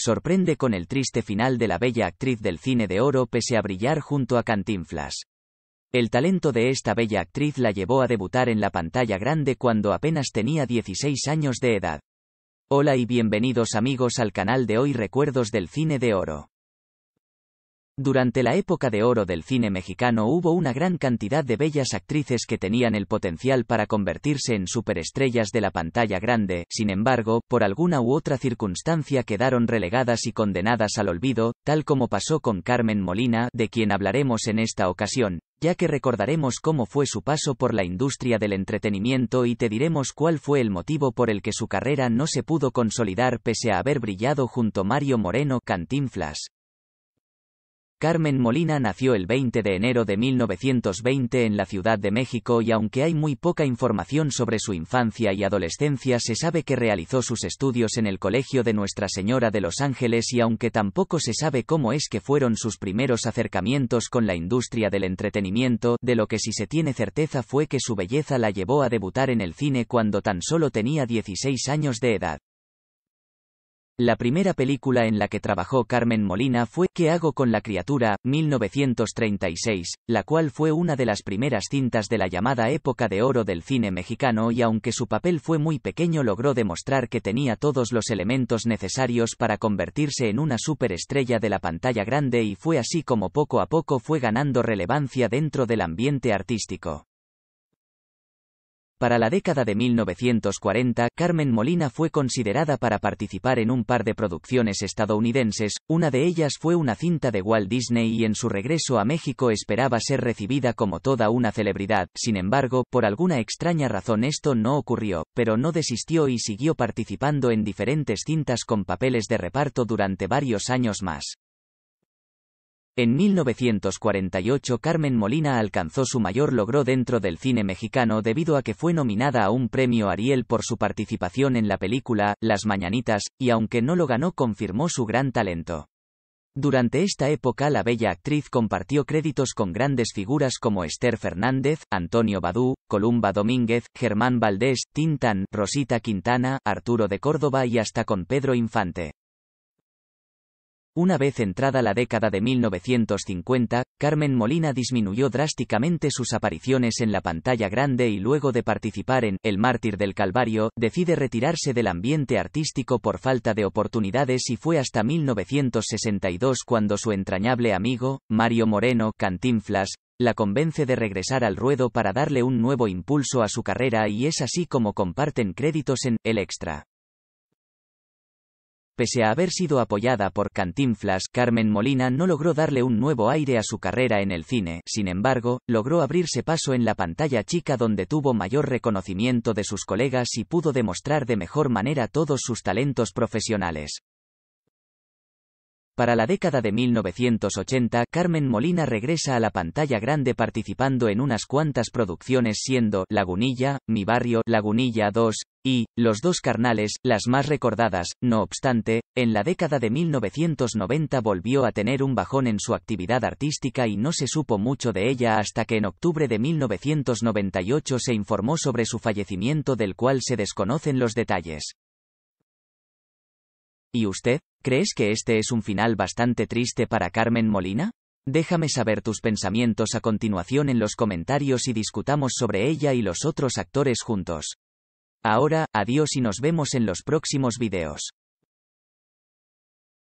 sorprende con el triste final de la bella actriz del cine de oro pese a brillar junto a Cantinflas. El talento de esta bella actriz la llevó a debutar en la pantalla grande cuando apenas tenía 16 años de edad. Hola y bienvenidos amigos al canal de hoy Recuerdos del Cine de Oro. Durante la época de oro del cine mexicano hubo una gran cantidad de bellas actrices que tenían el potencial para convertirse en superestrellas de la pantalla grande, sin embargo, por alguna u otra circunstancia quedaron relegadas y condenadas al olvido, tal como pasó con Carmen Molina, de quien hablaremos en esta ocasión, ya que recordaremos cómo fue su paso por la industria del entretenimiento y te diremos cuál fue el motivo por el que su carrera no se pudo consolidar pese a haber brillado junto Mario Moreno Cantinflas. Carmen Molina nació el 20 de enero de 1920 en la Ciudad de México y aunque hay muy poca información sobre su infancia y adolescencia se sabe que realizó sus estudios en el Colegio de Nuestra Señora de Los Ángeles y aunque tampoco se sabe cómo es que fueron sus primeros acercamientos con la industria del entretenimiento, de lo que sí se tiene certeza fue que su belleza la llevó a debutar en el cine cuando tan solo tenía 16 años de edad. La primera película en la que trabajó Carmen Molina fue ¿Qué hago con la criatura? 1936, la cual fue una de las primeras cintas de la llamada época de oro del cine mexicano y aunque su papel fue muy pequeño logró demostrar que tenía todos los elementos necesarios para convertirse en una superestrella de la pantalla grande y fue así como poco a poco fue ganando relevancia dentro del ambiente artístico. Para la década de 1940, Carmen Molina fue considerada para participar en un par de producciones estadounidenses, una de ellas fue una cinta de Walt Disney y en su regreso a México esperaba ser recibida como toda una celebridad, sin embargo, por alguna extraña razón esto no ocurrió, pero no desistió y siguió participando en diferentes cintas con papeles de reparto durante varios años más. En 1948 Carmen Molina alcanzó su mayor logro dentro del cine mexicano debido a que fue nominada a un premio Ariel por su participación en la película Las Mañanitas, y aunque no lo ganó confirmó su gran talento. Durante esta época la bella actriz compartió créditos con grandes figuras como Esther Fernández, Antonio Badú, Columba Domínguez, Germán Valdés, Tintán, Rosita Quintana, Arturo de Córdoba y hasta con Pedro Infante. Una vez entrada la década de 1950, Carmen Molina disminuyó drásticamente sus apariciones en la pantalla grande y luego de participar en El mártir del Calvario, decide retirarse del ambiente artístico por falta de oportunidades y fue hasta 1962 cuando su entrañable amigo, Mario Moreno Cantinflas, la convence de regresar al ruedo para darle un nuevo impulso a su carrera y es así como comparten créditos en El Extra. Pese a haber sido apoyada por Cantinflas, Carmen Molina no logró darle un nuevo aire a su carrera en el cine, sin embargo, logró abrirse paso en la pantalla chica donde tuvo mayor reconocimiento de sus colegas y pudo demostrar de mejor manera todos sus talentos profesionales. Para la década de 1980, Carmen Molina regresa a la pantalla grande participando en unas cuantas producciones siendo Lagunilla, Mi Barrio, Lagunilla 2, y Los dos carnales, las más recordadas, no obstante, en la década de 1990 volvió a tener un bajón en su actividad artística y no se supo mucho de ella hasta que en octubre de 1998 se informó sobre su fallecimiento del cual se desconocen los detalles. ¿Y usted? ¿Crees que este es un final bastante triste para Carmen Molina? Déjame saber tus pensamientos a continuación en los comentarios y discutamos sobre ella y los otros actores juntos. Ahora, adiós y nos vemos en los próximos videos.